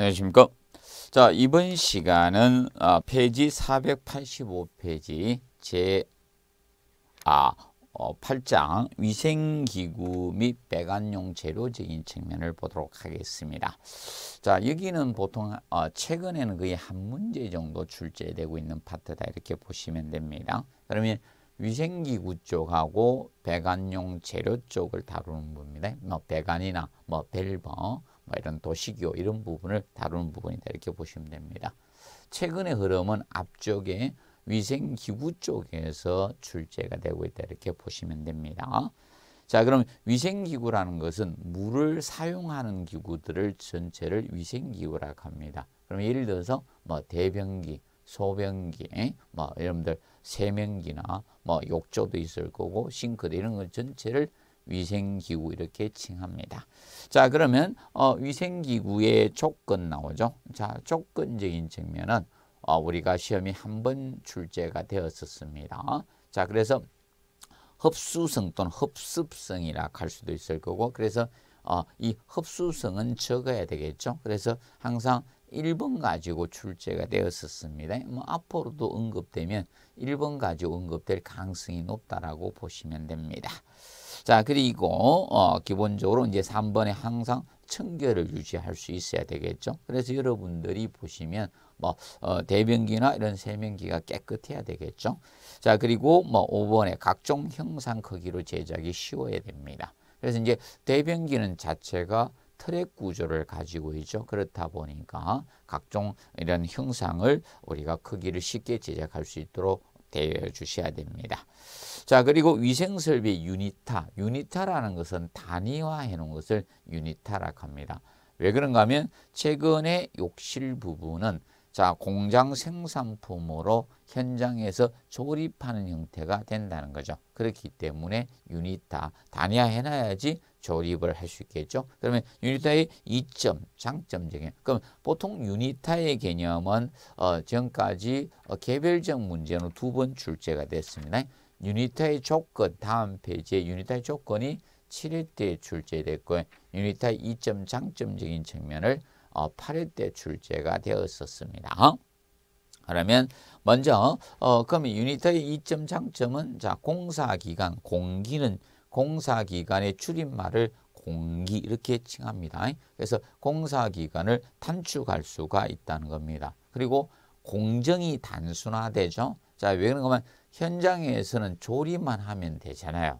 안녕하십니까 자 이번 시간은 아, 아, 어, 페이지 485페이지 제아 어, 8장 위생기구 및 배관용 재료적인 측면을 보도록 하겠습니다. 자 여기는 보통 어, 최근에는 거의 한 문제 정도 출제되고 있는 파트다 이렇게 보시면 됩니다. 그러면 위생기구 쪽하고 배관용 재료 쪽을 다루는 겁니다. 뭐 배관이나 뭐 벨버 뭐 이런 도시기호 이런 부분을 다루는 부분이다 이렇게 보시면 됩니다. 최근의 흐름은 앞쪽에 위생기구 쪽에서 출제가 되고 있다 이렇게 보시면 됩니다. 자 그럼 위생기구라는 것은 물을 사용하는 기구들을 전체를 위생기구라고 합니다. 그럼 예를 들어서 뭐 대변기, 소변기, 뭐 여러분들 세면기나 뭐 욕조도 있을 거고 싱크대 이런 것 전체를 위생기구 이렇게 칭합니다. 자 그러면 어, 위생기구의 조건 나오죠. 자 조건적인 측면은 어, 우리가 시험이 한 번 출제가 되었었습니다. 자 그래서 흡수성 또는 흡습성이라 할 수도 있을 거고 그래서 어, 이 흡수성은 적어야 되겠죠. 그래서 항상 1번 가지고 출제가 되었었습니다. 뭐 앞으로도 언급되면 1번 가지고 언급될 가능성이 높다라고 보시면 됩니다. 자, 그리고 어, 기본적으로 이제 3번에 항상 청결을 유지할 수 있어야 되겠죠. 그래서 여러분들이 보시면 뭐 어, 대변기나 이런 세면기가 깨끗해야 되겠죠. 자, 그리고 뭐 5번에 각종 형상 크기로 제작이 쉬워야 됩니다. 그래서 이제 대변기는 자체가 트랙 구조를 가지고 있죠. 그렇다 보니까 각종 이런 형상을 우리가 크기를 쉽게 제작할 수 있도록 되어 주셔야 됩니다. 자 그리고 위생설비 유니타, 유니타라는 것은 단위화해 놓은 것을 유니타라고 합니다. 왜 그런가 하면 최근에 욕실 부분은 자 공장 생산품으로 현장에서 조립하는 형태가 된다는 거죠. 그렇기 때문에 유니타 단위화 해놔야지 조립을 할 수 있겠죠. 그러면 유니타의 이점, 장점적인. 그럼 보통 유니타의 개념은 어, 전까지 어, 개별적 문제로 두 번 출제가 됐습니다. 유니타의 조건, 다음 페이지에 유니타의 조건이 7회 때 출제됐고 유니타의 이점, 장점적인 측면을 어, 8회 때 출제가 되었었습니다. 그러면 먼저 어, 그러면 유니타의 이점, 장점은 자 공사기간, 공기는 공사기관의 줄임말을 공기 이렇게 칭합니다. 그래서 공사기간을 단축할 수가 있다는 겁니다. 그리고 공정이 단순화되죠. 자, 왜 그런가 면 현장에서는 조리만 하면 되잖아요.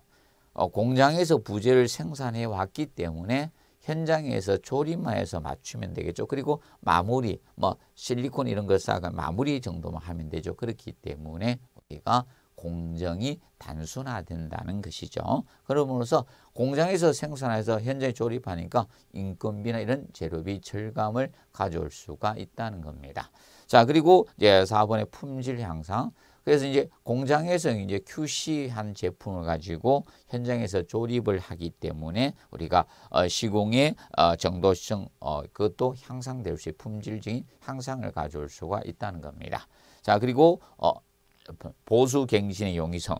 어, 공장에서 부재를 생산해 왔기 때문에 현장에서 조립만 해서 맞추면 되겠죠. 그리고 마무리, 뭐 실리콘 이런 걸 싸가 마무리 정도만 하면 되죠. 그렇기 때문에 우리가 공정이 단순화된다는 것이죠. 그러므로서 공장에서 생산해서 현재 조립하니까 인건비나 이런 재료비 절감을 가져올 수가 있다는 겁니다. 자, 그리고 이제 4번의 품질 향상. 그래서 이제 공장에서 이제 QC한 제품을 가지고 현장에서 조립을 하기 때문에 우리가 어, 시공의 어, 정도성 어, 그것도 향상될 수 있는 품질적인 향상을 가져올 수가 있다는 겁니다. 자 그리고 그 보수 갱신의 용의성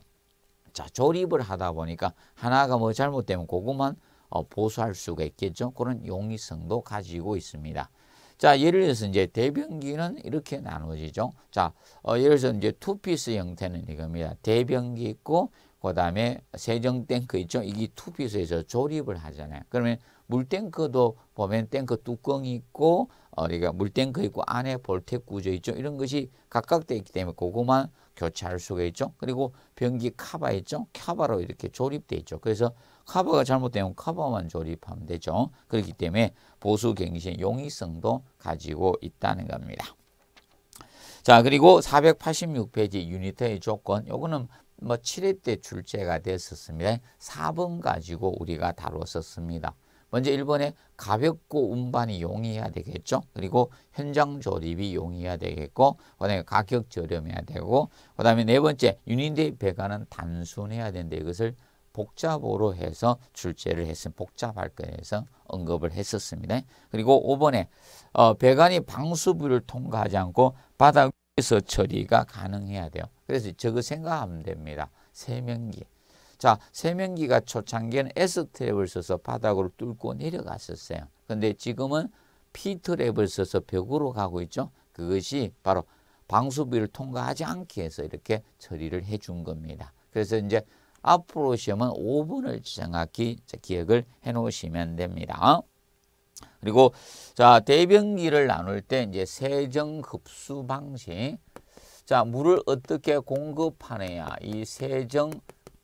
자, 조립을 하다 보니까 하나가 뭐 잘못되면 그것만 어, 보수할 수가 있겠죠. 그런 용이성도 가지고 있습니다. 자, 예를 들어서 이제 대변기는 이렇게 나눠지죠. 자, 어, 예를 들어서 이제 투피스 형태는 이겁니다. 대변기 있고, 그 다음에 세정탱크 있죠. 이게 투피스에서 조립을 하잖아요. 그러면 물탱크도 보면 탱크 뚜껑이 있고, 어, 그러 그러니까 물탱크 있고 안에 볼텍 구조 있죠. 이런 것이 각각 되어 있기 때문에 그것만 교체할 수가 있죠. 그리고 변기 카바 있죠. 카바로 이렇게 조립되어 있죠. 그래서 카바가 잘못되면 카바만 조립하면 되죠. 그렇기 때문에 보수 갱신 용이성도 가지고 있다는 겁니다. 자 그리고 486페이지 유니터의 조건 요거는 뭐 7회 때 출제가 됐었습니다. 4번 가지고 우리가 다뤘었습니다. 먼저 1번에 가볍고 운반이 용이해야 되겠죠. 그리고 현장 조립이 용이해야 되겠고 그다음에 가격 저렴해야 되고 그다음에 네 번째 유니대 배가은 단순해야 되는데 이것을 복잡으로 해서 출제를 했음 복잡할 거해서 언급을 했었습니다. 그리고 5번에 어, 배관이 방수부를 통과하지 않고 바닥에서 처리가 가능해야 돼요. 그래서 저거 생각하면 됩니다. 세면기. 자, 세면기가 초창기에는 S트랩을 써서 바닥으로 뚫고 내려갔었어요. 근데 지금은 P트랩을 써서 벽으로 가고 있죠. 그것이 바로 방수비를 통과하지 않게 해서 이렇게 처리를 해준 겁니다. 그래서 이제 앞으로 시험은 5분을 정확히 기억을 해 놓으시면 됩니다. 그리고 자 대변기를 나눌 때 이제 세정 흡수 방식 자 물을 어떻게 공급하느냐 이 세정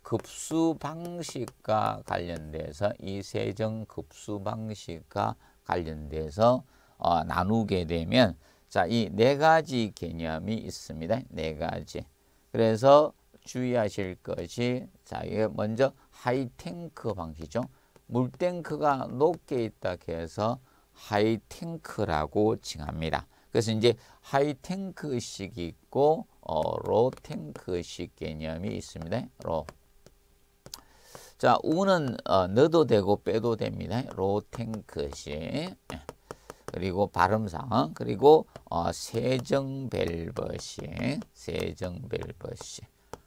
급수 방식과 관련돼서 이 세정 급수 방식과 관련돼서 어, 나누게 되면 자, 이 네 가지 개념이 있습니다. 네 가지. 그래서 주의하실 것이 자, 이게 먼저 하이탱크 방식이죠. 물탱크가 높게 있다 해서 하이탱크라고 칭합니다. 그래서 이제 하이탱크식 있고 어, 로탱크식 개념이 있습니다. 로 자, 우는 어, 넣어도 되고 빼도 됩니다. 로탱크시. 예. 그리고 발음상 그리고 어, 세정벨버시세정벨버시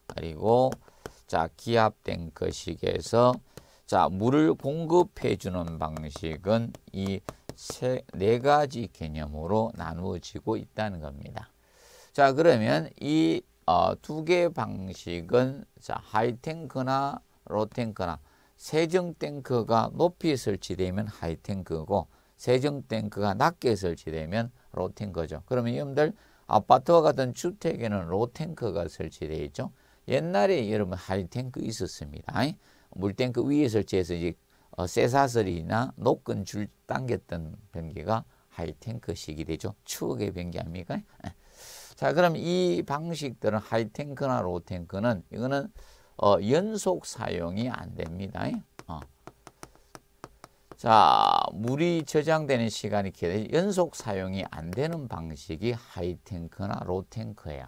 그리고 자 기압된 것식에서 자 물을 공급해 주는 방식은 이 네 가지 개념으로 나누어지고 있다는 겁니다. 자 그러면 이 두개 어, 방식은 자 하이탱크나 로탱크나 세정탱크가 높이 설치되면 하이탱크고 세정탱크가 낮게 설치되면 로탱크죠. 그러면 여러분들 아파트와 같은 주택에는 로탱크가 설치되어 있죠. 옛날에 여러분 하이탱크 있었습니다. 물탱크 위에 설치해서 이제 어, 쇠사슬이나 높은 줄 당겼던 변기가 하이탱크식이 되죠. 추억의 변기 아닙니까? 예. 자, 그럼 이 방식들은 하이탱크나 로탱크는 이거는 어, 연속 사용이 안 됩니다. 어. 자, 물이 저장되는 시간이 길어 연속 사용이 안 되는 방식이 하이탱크나 로탱크예요.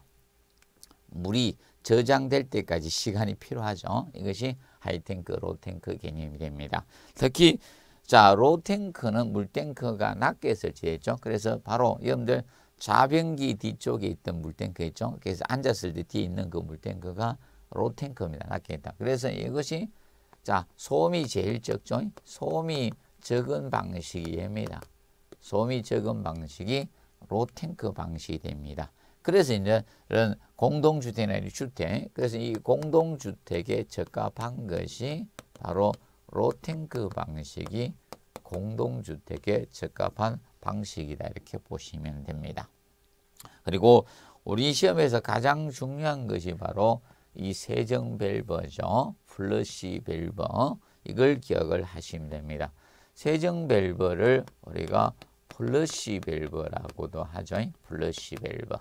물이 저장될 때까지 시간이 필요하죠. 이것이 하이탱크, 로탱크 개념이 됩니다. 특히 자, 로탱크는 물탱크가 낮게 설치했죠. 그래서 바로 여러분들 좌변기 뒤쪽에 있던 물탱크 있죠. 그래서 앉았을 때 뒤에 있는 그 물탱크가 로탱크입니다 낮겠다. 그래서 이것이 자 소음이 제일 적죠. 소음이 적은 방식이 니다 소음이 적은 방식이 로텐크 방식이 됩니다. 그래서 이제 이런 공동주택이나 주택, 그래서 이 공동주택에 적합한 것이 바로 로텐크 방식이 공동주택에 적합한 방식이다 이렇게 보시면 됩니다. 그리고 우리 시험에서 가장 중요한 것이 바로 이 세정 밸브죠. 플러시 밸브 이걸 기억을 하시면 됩니다. 세정 밸브를 우리가 플러시 밸브라고도 하죠. 플러시 밸브.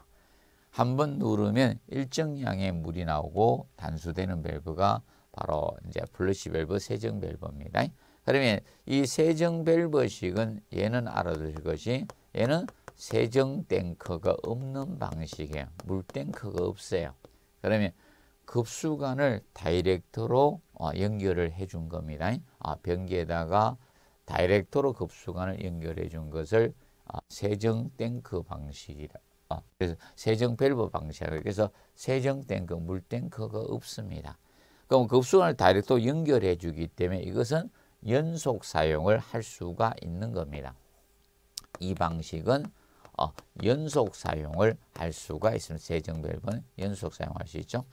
한번 누르면 일정 양의 물이 나오고 단수되는 밸브가 바로 이제 플러시 밸브 세정 밸브입니다. 그러면 이 세정 밸브식은 얘는 알아두실 것이 얘는 세정 탱크가 없는 방식이에요. 물 탱크가 없어요. 그러면 급수관을 다이렉트로 어, 연결을 해준 겁니다. 아, 변기에다가 다이렉트로 급수관을 연결해 준 것을 아, 세정 탱크 방식이라. 아, 그래서 세정 밸브 방식이라. 그래서 세정 탱크, 물 탱크가 없습니다. 그럼 급수관을 다이렉트 연결해 주기 때문에 이것은 연속 사용을 할 수가 있는 겁니다. 이 방식은 어, 연속 사용을 할 수가 있습니다. 세정 밸브는 연속 사용할 수 있죠.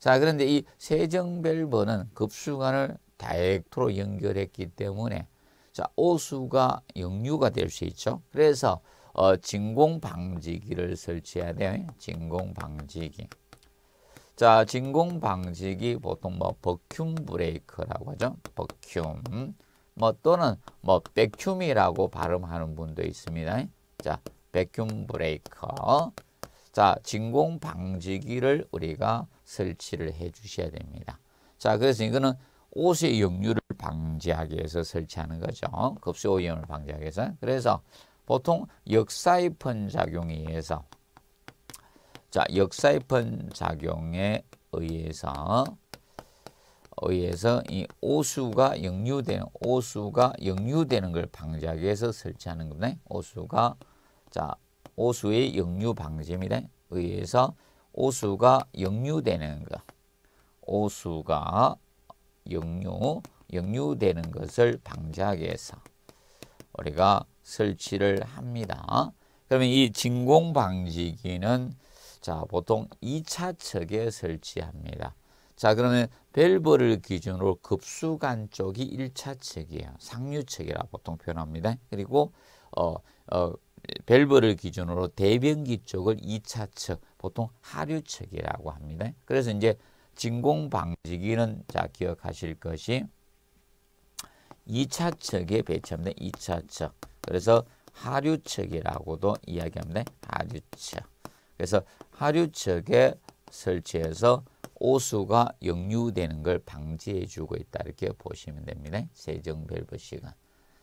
자 그런데 이 세정별번은 급수관을 다액토로 연결했기 때문에 자 오수가 역류가 될 수 있죠. 그래서 어, 진공방지기를 설치해야 돼요. 진공방지기. 자 진공방지기 보통 뭐버큐 ම 브레이크라고 하죠. 버큐음 뭐 또는 뭐백큐이라고 발음하는 분도 있습니다. 자백큐 ම 브레이커. 자 진공방지기를 우리가 설치를 해 주셔야 됩니다. 자, 그래서 이거는 옷의 역류를 방지하기 위해서 설치하는 거죠. 급수 오염을 방지하기 위해서. 그래서 보통 역사이펀 작용에 의해서 자, 역사이펀 작용에 의해서 의해서 이 오수가 역류되는 오수가 역류되는 걸 방지하기 위해서 설치하는 겁니다. 오수가 자, 오수의 역류 방지입니다. 의해서 오수가 역류되는 것, 오수가 역류, 역류되는 것을 방지하기 위해서 우리가 설치를 합니다. 그러면 이 진공 방지기는 자 보통 2차 척에 설치합니다. 자 그러면 밸브를 기준으로 급수관 쪽이 1차 척이에요. 상류 척이라 보통 표현합니다. 그리고 어, 어, 밸브를 기준으로 대변기 쪽을 2차측, 보통 하류측이라고 합니다. 그래서 이제 진공 방지기는 자 기억하실 것이 2차 측에 배치합니다. 2차 측. 그래서 하류 측이라고도 이야기합니다. 하류 측. 그래서 하류 측에 설치해서 오수가 역류되는 걸 방지해 주고 있다. 이렇게 보시면 됩니다. 세정 밸브 시간.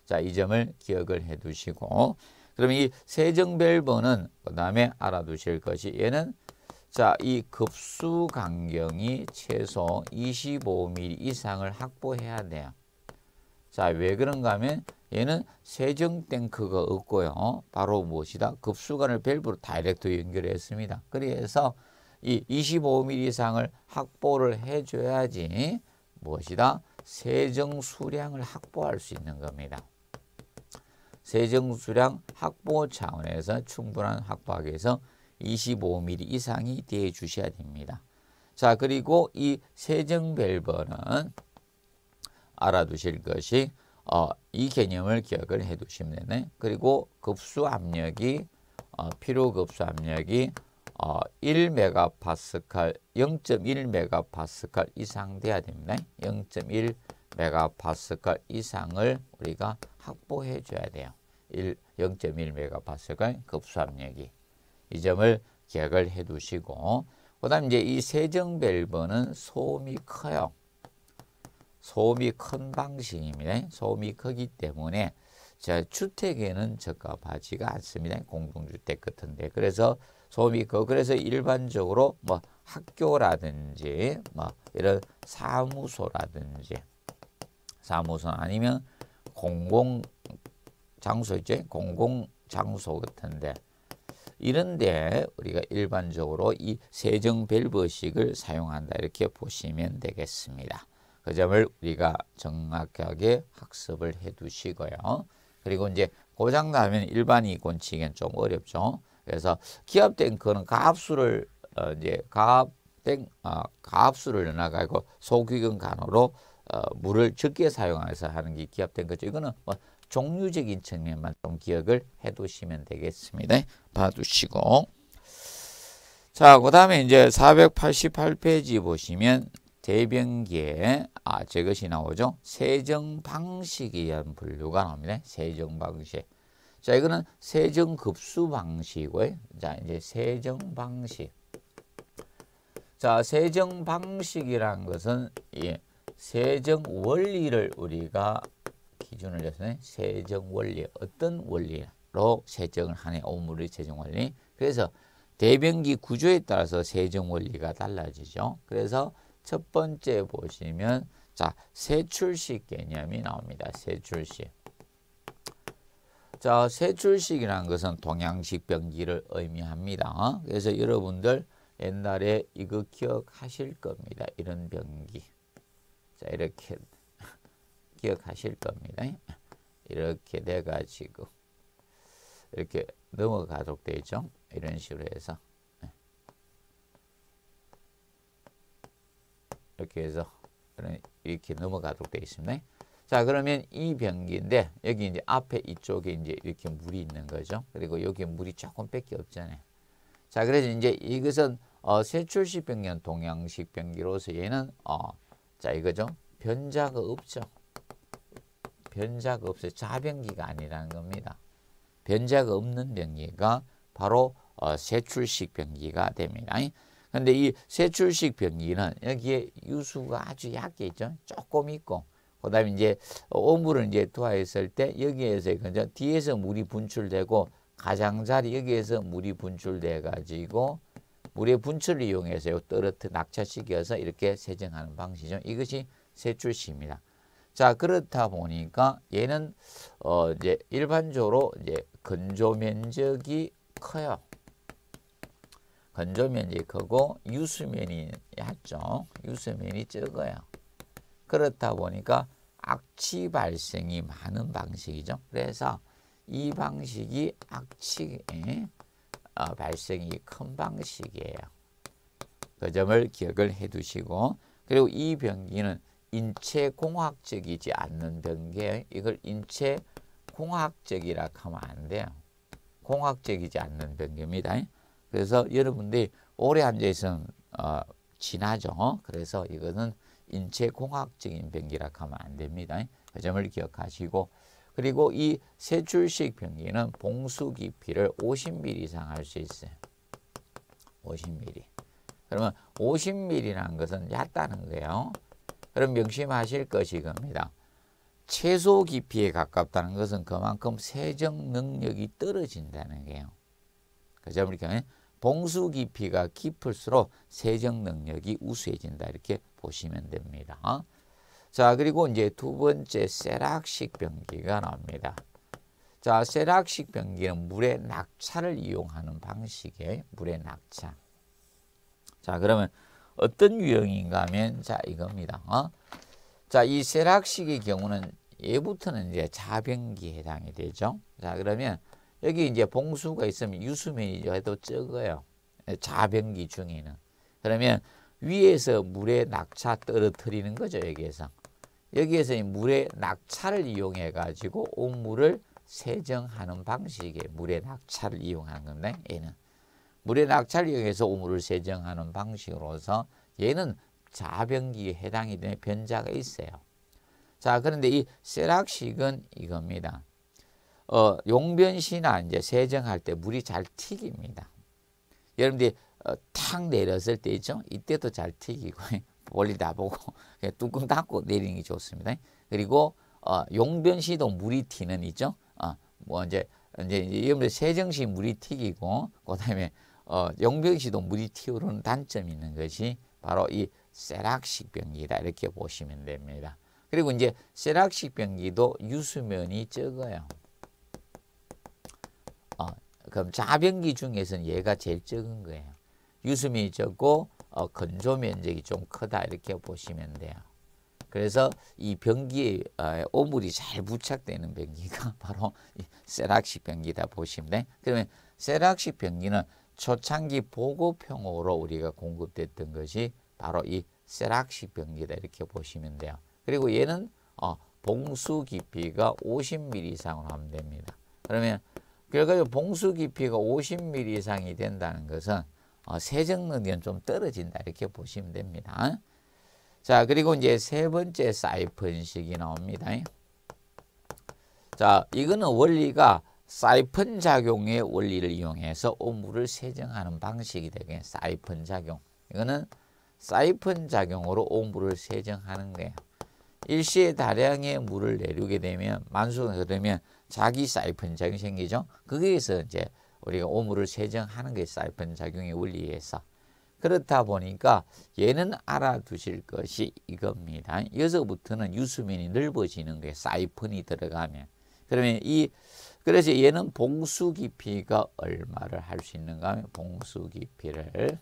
자, 이 점을 기억을 해 두시고 그럼 이 세정별번은 그 다음에 알아두실 것이 얘는 자, 이 급수 간경이 최소 25mm 이상을 확보해야 돼요. 자, 왜 그런가 하면 얘는 세정 탱크가 없고요. 바로 무엇이다? 급수관을 밸브로 다이렉트 연결했습니다. 그래서 이 25mm 이상을 확보를 해줘야지 무엇이다? 세정 수량을 확보할 수 있는 겁니다. 세정 수량 확보 차원에서 충분한 확보하기 위해서 25mm 이상이 되어 주셔야 됩니다. 자 그리고 이 세정 밸브는 알아두실 것이 어, 이 개념을 기억을 해 두시면 되네. 그리고 급수 압력이 어, 필요 급수 압력이 어, 1메가파스칼 0.1메가파스칼 이상 돼야 됩니다. 0.1 메가파스칼 이상을 우리가 확보해 줘야 돼요. 0.1메가파스칼 급수압력이. 이 점을 기억을 해 두시고 그 다음 이제 이 세정 밸브는 소음이 커요. 소음이 큰 방식입니다. 소음이 크기 때문에 자, 주택에는 적합하지가 않습니다. 공동주택 같은데. 그래서 소음이 그 그래서 일반적으로 뭐 학교라든지 뭐 이런 사무소라든지 사무소 아니면 공공 장소이 공공 장소 같은데 이런데 우리가 일반적으로 이 세정 밸브식을 사용한다 이렇게 보시면 되겠습니다. 그 점을 우리가 정확하게 학습을 해 두시고요. 그리고 이제 고장 나면 일반이 곤치기엔 좀 어렵죠. 그래서 기압 탱크는 가압수를 어 이제 가압 땡 어, 아, 가압수를 넣어가지고 소규경 간호로 어, 물을 적게 사용해서 하는 게 기합된 거죠. 이거는 뭐 종류적인 측면만 좀 기억을 해두시면 되겠습니다. 봐두시고 자, 그 다음에 이제 488페이지 보시면 대변기에 아, 저것이 나오죠. 세정 방식에 의한 분류가 나옵니다. 세정 방식. 자, 이거는 세정 급수 방식이고요. 자, 이제 세정 방식. 자, 세정 방식이란 것은 예, 세정 원리를 우리가 기준을 해서 세정 원리 어떤 원리로 세정을 하는 오물의 세정 원리 그래서 대변기 구조에 따라서 세정 원리가 달라지죠. 그래서 첫 번째 보시면 자 세출식 개념이 나옵니다. 세출식 자 세출식이라는 것은 동양식 변기를 의미합니다. 그래서 여러분들 옛날에 이거 기억하실 겁니다. 이런 변기. 자, 이렇게 기억하실 겁니다. 이렇게 돼가지고 이렇게 넘어가도록 되죠. 이런 식으로 해서 이렇게 해서 이렇게 넘어가도록 되어 있습니다. 자 그러면 이 변기인데 여기 이제 앞에 이쪽에 이제 이렇게 물이 있는 거죠. 그리고 여기 물이 조금밖에 없잖아요. 자 그래서 이제 이것은 어, 세출식 변기는 동양식 변기로서 얘는 어, 자 이거죠. 변자가 없죠. 변자가 없어요. 자변기가 아니라는 겁니다. 변자가 없는 변기가 바로 어, 세출식 변기가 됩니다. 그런데 이 세출식 변기는 여기에 유수가 아주 약게 있죠. 조금 있고 그다음에 이제 오물을 이제 투하했을 때 여기에서 그죠 뒤에서 물이 분출되고 가장자리 여기에서 물이 분출돼 가지고 물의 분출을 이용해서 떨어뜨 낙차시켜서 이렇게 세정하는 방식이죠. 이것이 세출시입니다. 자 그렇다 보니까 얘는 어 이제 일반적으로 이제 건조 면적이 커요. 건조 면적이 크고 유수면이 얕죠. 유수면이 적어요. 그렇다 보니까 악취 발생이 많은 방식이죠. 그래서 이 방식이 악취, 예? 어, 발생이 큰 방식이에요. 그 점을 기억을 해두시고 그리고 이 변기는 인체 공학적이지 않는 변기 이걸 인체 공학적이라 하면 안 돼요. 공학적이지 않는 변기입니다. 그래서 여러분들이 오래 앉아 있으면 어, 진하죠. 그래서 이것은 인체 공학적인 변기라 하면 안 됩니다. 그 점을 기억하시고 그리고 이 세출식 변기는 봉수 깊이를 50mm 이상 할 수 있어요. 50mm. 그러면 50mm라는 것은 얕다는 거예요. 그럼 명심하실 것이 겁니다. 최소 깊이에 가깝다는 것은 그만큼 세정 능력이 떨어진다는 거예요. 그죠? 우리가 봉수 깊이가 깊을수록 세정 능력이 우수해진다 이렇게 보시면 됩니다. 어? 자, 그리고 이제 두 번째 세락식 변기가 나옵니다. 자, 세락식 변기는 물의 낙차를 이용하는 방식의 물의 낙차. 자, 그러면 어떤 유형인가 하면 자, 이겁니다. 어? 자, 이 세락식의 경우는 얘부터는 이제 자변기에 해당이 되죠. 자, 그러면 여기 이제 봉수가 있으면 유수면이죠. 해도 적어요. 네, 자변기 중에는. 그러면 위에서 물의 낙차 떨어뜨리는 거죠. 여기에서. 여기에서 이 물의 낙차를 이용해 가지고 온물을 세정하는 방식의 물의 낙차를 이용한 하 건데 얘는 물의 낙차를 이용해서 오물을 세정하는 방식으로서 얘는 자변기에 해당이 되는 변자가 있어요. 자 그런데 이 세락식은 이겁니다. 어, 용변시나 이제 세정할 때 물이 잘 튀깁니다. 여러분들이 어, 탁 내렸을 때 있죠? 이때도 잘 튀기고 멀리 나보고 뚜껑 닫고 내리는 게 좋습니다. 그리고 어, 용변시도 물이 튀는 있죠. 어, 뭐 이제 이제 이분들 세정시 물이 튀기고 그다음에 어, 용변시도 물이 튀우는 단점이 있는 것이 바로 이 세락식 변기다 이렇게 보시면 됩니다. 그리고 이제 세락식 변기도 유수면이 적어요. 어, 그럼 자변기 중에서는 얘가 제일 적은 거예요. 유수면이 적고 어, 건조 면적이 좀 크다 이렇게 보시면 돼요. 그래서 이 변기에 아, 오물이 잘 부착되는 변기가 바로 세락식 변기다 보시면 돼. 그러면 세락식 변기는 초창기 보고평으로 우리가 공급됐던 것이 바로 이 세락식 변기다 이렇게 보시면 돼요. 그리고 얘는 어, 봉수 깊이가 50mm 이상으로 하면 됩니다. 그러면 결과적으로 봉수 깊이가 50mm 이상이 된다는 것은 어, 세정능력은 좀 떨어진다 이렇게 보시면 됩니다. 자 그리고 이제 세 번째 사이펀식이 나옵니다. 자 이거는 원리가 사이펀 작용의 원리를 이용해서 오물을 세정하는 방식이 되겠 사이펀 작용. 이거는 사이펀 작용으로 오물을 세정하는 거예요. 일시에 다량의 물을 내리게 되면 만수가 되면 자기 사이펀 작용이 생기죠. 거기에서 이제 우리가 오물을 세정하는 게 사이펀 작용의 원리에서 그렇다 보니까 얘는 알아두실 것이 이겁니다. 여기서부터는 유수면이 넓어지는 게 사이펀이 들어가면 그러면 이 그래서 얘는 봉수 깊이가 얼마를 할 수 있는가 하면 봉수 깊이를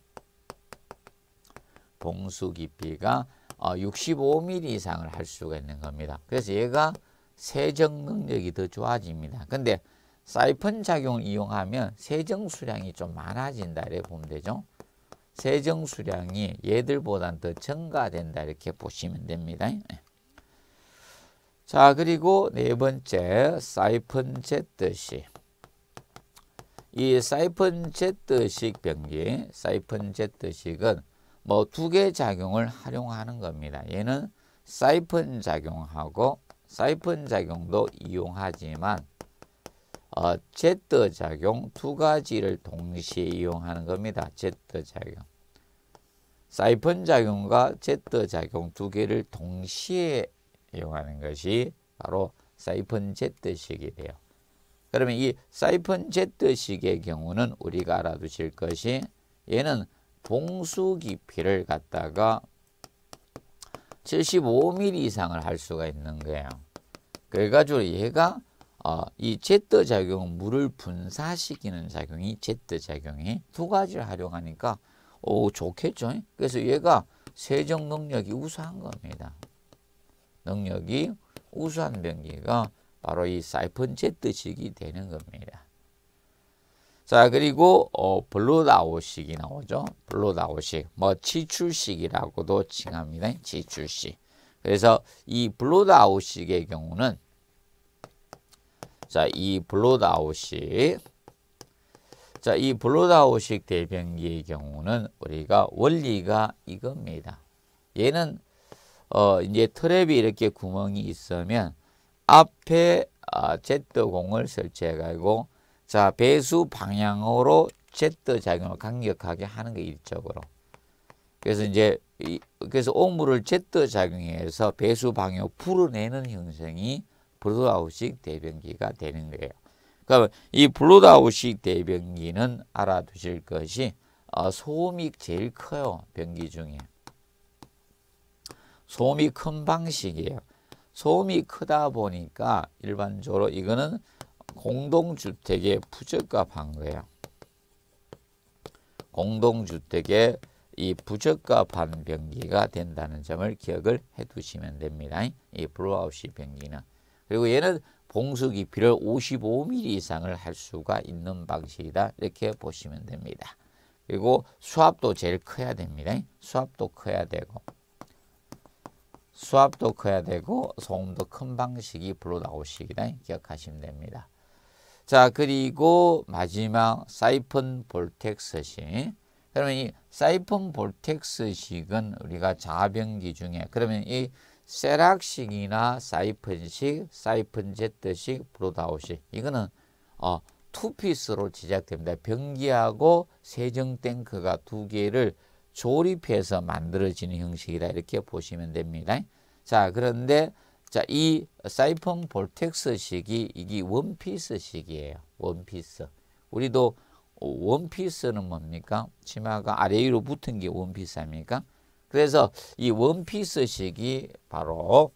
봉수 깊이가 65mm 어, 이상을 할 수가 있는 겁니다. 그래서 얘가 세정 능력이 더 좋아집니다. 근데 사이펀 작용을 이용하면 세정 수량이 좀 많아진다 이렇게 보면 되죠. 세정 수량이 얘들보단 더 증가된다 이렇게 보시면 됩니다. 자 그리고 네 번째 사이펀 제식이 사이펀 제식 변기 사이펀 제식은뭐 두개 작용을 활용하는 겁니다. 얘는 사이펀 작용하고 사이펀 작용도 이용하지만 어, 제트 작용 두 가지를 동시에 이용하는 겁니다. 제트 작용. 사이펀 작용과 제트 작용 두 개를 동시에 이용하는 것이 바로 사이펀 제트식이 돼요. 그러면 이 사이펀 제트식의 경우는 우리가 알아두실 것이 얘는 봉수 깊이를 갖다가 75mm 이상을 할 수가 있는 거예요. 그래가지고 얘가 어, 이 제트 작용 물을 분사시키는 작용이 제트 작용이 두 가지를 활용 하니까 오 좋겠죠. 그래서 얘가 세정 능력이 우수한 겁니다. 능력이 우수한 변기가 바로 이 사이펀 제트식이 되는 겁니다. 자 그리고 어, 블루다우식이 나오죠. 블루다우식 뭐 치출식이라고도 칭합니다. 치출식. 그래서 이 블루다우식의 경우는 자, 이 블로드아웃식. 자, 이 블로드아웃식 대변기의 경우는 우리가 원리가 이겁니다. 얘는 어, 이제 트랩이 이렇게 구멍이 있으면 앞에 아, 제공을 설치해가지고 자 배수 방향으로 제 작용을 강력하게 하는 게 일적으로. 그래서 이제 이, 그래서 오물을 제 작용해서 배수 방향 풀어내는 형성이 블루아웃식 대변기가 되는 거예요. 그러면 그러니까 이 블루아웃식 대변기는 알아두실 것이 어, 소음이 제일 커요. 변기 중에. 소음이 큰 방식이에요. 소음이 크다 보니까 일반적으로 이거는 공동주택에 부적합한 거예요. 공동주택에 이 부적합한 변기가 된다는 점을 기억을 해두시면 됩니다. 이 블루아웃식 변기는. 그리고 얘는 봉수 깊이를 55mm 이상을 할 수가 있는 방식이다. 이렇게 보시면 됩니다. 그리고 수압도 제일 커야 됩니다. 수압도 커야 되고 수압도 커야 되고 소음도 큰 방식이 불러 나오시기다 기억하시면 됩니다. 자 그리고 마지막 사이펀 볼텍스식 그러면 이 사이펀 볼텍스식은 우리가 자변기 중에 그러면 이 세락식이나 사이펀식, 사이펀 제트식, 브로다우식 이거는 어, 투피스로 제작됩니다. 변기하고 세정 탱크가 두 개를 조립해서 만들어지는 형식이라 이렇게 보시면 됩니다. 자, 그런데 자, 이 사이펀 볼텍스식이 이게 원피스식이에요. 원피스. 우리도 원피스는 뭡니까? 치마가 아래 위로 붙은 게 원피스 아닙니까? 그래서 이 원피스식이 바로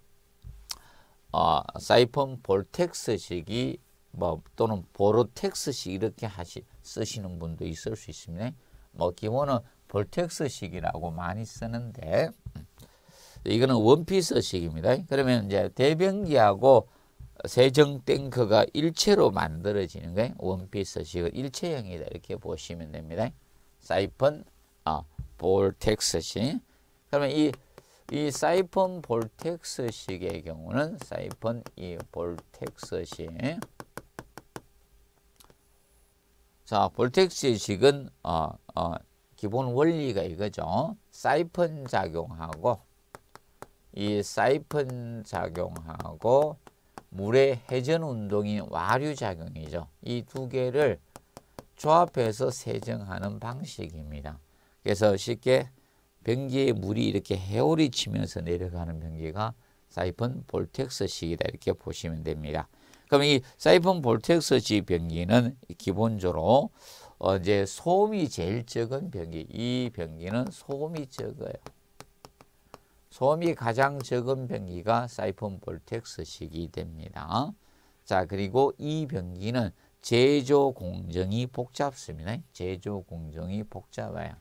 어, 아, 사이폰 볼텍스식이 뭐 또는 보로텍스식 이렇게 하시 쓰시는 분도 있을 수 있습니다. 뭐 기본은 볼텍스식이라고 많이 쓰는데 음, 이거는 원피스식입니다. 그러면 이제 대변기하고 세정 탱크가 일체로 만들어지는 거 원피스식은 일체형이다 이렇게 보시면 됩니다. 사이펀 아, 볼텍스식 그러면 이, 이사이폰 볼텍스식의 경우는 사이폰이 볼텍스식 자, 볼텍스식은 어, 어, 기본 원리가 이거죠. 사이펀 작용하고 이 사이펀 작용하고 물의 회전 운동이 와류 작용이죠. 이 두 개를 조합해서 세정하는 방식입니다. 그래서 쉽게 변기에 물이 이렇게 헤오리 치면서 내려가는 변기가 사이펀 볼텍스식이다 이렇게 보시면 됩니다. 그럼 이 사이펀 볼텍스식 변기는 기본적으로 어 이제 소음이 제일 적은 변기. 이 변기는 소음이 적어요. 소음이 가장 적은 변기가 사이펀 볼텍스식이 됩니다. 자, 그리고 이 변기는 제조 공정이 복잡습니다. 제조 공정이 복잡해요.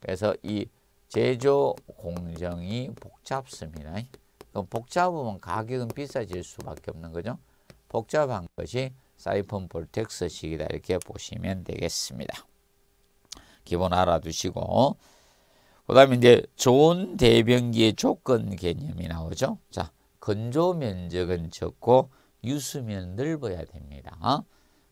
그래서 이 제조 공정이 복잡습니다. 그럼 복잡하면 가격은 비싸질 수밖에 없는 거죠. 복잡한 것이 사이펀 볼텍스식이다 이렇게 보시면 되겠습니다. 기본 알아두시고 그 다음에 이제 좋은 대변기의 조건 개념이 나오죠. 자, 건조 면적은 적고 유수면 넓어야 됩니다.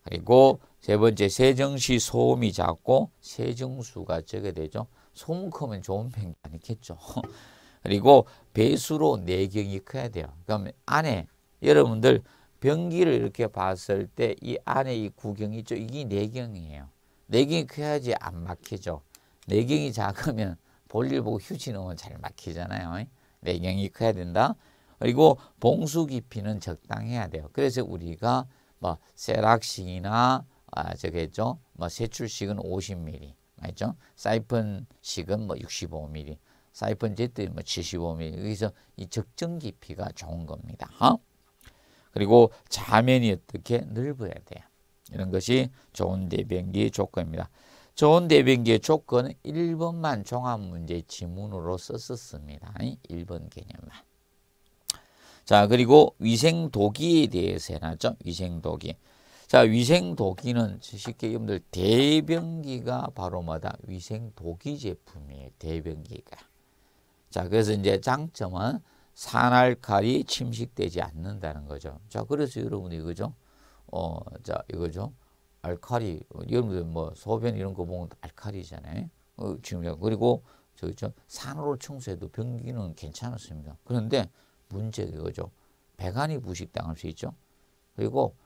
그리고 세 번째 세정시 소음이 작고 세정수가 적게 되죠. 소음 크면 좋은 편이 아니겠죠. 그리고 배수로 내경이 커야 돼요. 그러면 안에 여러분들 변기를 이렇게 봤을 때 이 안에 이 구경 있죠. 이게 내경이에요. 내경이 커야지 안 막히죠. 내경이 작으면 볼일 보고 휴지 넣으면 잘 막히잖아요. 내경이 커야 된다. 그리고 봉수 깊이는 적당해야 돼요. 그래서 우리가 뭐 세락식이나 아, 저게 있죠. 뭐 세출식은 50mm. 맞죠? 사이펀식은 뭐 65mm. 사이펀 Z 뭐 75mm. 여기서 이 적정 깊이가 좋은 겁니다. 어? 그리고 자면이 어떻게 넓어야 돼요. 이런 것이 좋은 대변기의 조건입니다. 좋은 대변기의 조건은 1번만 종합문제 지문으로 썼었습니다. 1번 개념만. 자, 그리고 위생도기에 대해서 해놨죠. 위생도기. 자, 위생 도기는 쉽게 여러분들 대변기가 바로 마다 위생 도기 제품이에요. 대변기가. 자, 그래서 이제 장점은 산알칼이 침식되지 않는다는 거죠. 자, 그래서 여러분 이거죠. 어, 자, 이거죠. 알칼리, 여러분들 뭐 소변 이런 거 보면 알칼리잖아요. 어, 그리고 저죠 산으로 청소해도 변기는 괜찮습니다 그런데 문제가 이거죠. 배관이 부식당할 수 있죠. 그리고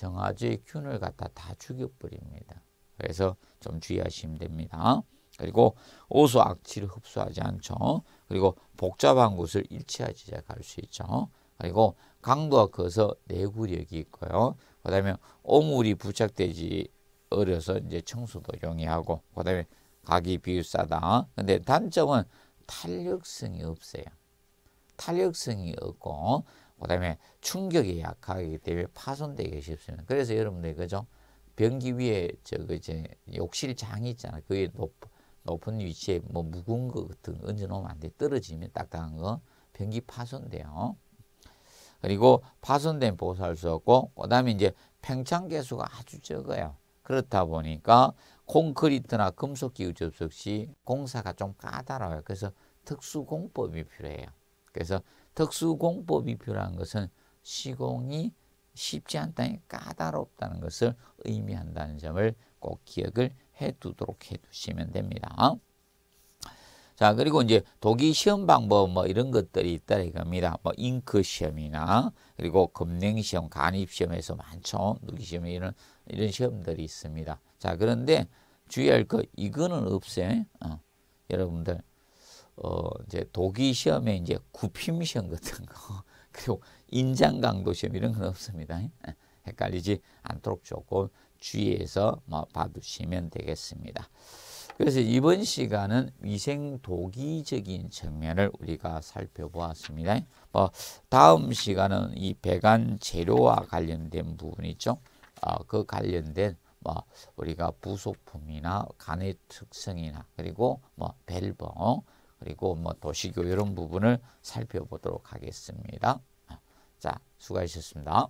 정아지의 균을 갖다 다 죽여버립니다. 그래서 좀 주의하시면 됩니다. 그리고 오수 악취를 흡수하지 않죠. 그리고 복잡한 곳을 일치하지 시작수 있죠. 그리고 강도가 커서 내구력이 있고요. 그 다음에 오물이 부착되지 어려서 이제 청소도 용이하고 그 다음에 가기 비싸다. 근데 단점은 탄력성이 없어요. 탄력성이 없고 그 다음에 충격이 약하기 때문에 파손되기 쉽습니다. 그래서 여러분들 그죠? 변기 위에 저그 이제 욕실장이 있잖아 그게 높, 높은 위치에 뭐 묵은 거 같은 거 얹어놓으면 안 돼. 떨어지면 딱딱한 거 변기 파손돼요. 그리고 파손된 보수수 없고 그 다음에 이제 팽창 개수가 아주 적어요. 그렇다 보니까 콘크리트나 금속 기후 접속 시 공사가 좀 까다로워요. 그래서 특수 공법이 필요해요. 그래서 특수공법이 필요한 것은 시공이 쉽지 않다니 까다롭다는 것을 의미한다는 점을 꼭 기억을 해두도록 해두시면 됩니다. 자 그리고 이제 독일 시험 방법 뭐 이런 것들이 있다 이겁니다. 뭐 잉크 시험이나 그리고 검냉 시험, 간입 시험에서 많죠. 누기 시험 이런 이런 시험들이 있습니다. 자 그런데 주의할 거 이거는 없어요. 어, 여러분들 어 이제 도기 시험에 이제 구핌 시험 같은 거 그리고 인장 강도 시험 이런 건 없습니다. 예? 헷갈리지 않도록 조금 주의해서 뭐 봐두시면 되겠습니다. 그래서 이번 시간은 위생 도기적인 측면을 우리가 살펴보았습니다. 뭐 다음 시간은 이 배관 재료와 관련된 부분이죠. 어, 그 관련된 뭐 우리가 부속품이나 간의 특성이나 그리고 뭐 벨봉 그리고 뭐 도시교 이런 부분을 살펴보도록 하겠습니다. 자, 수고하셨습니다.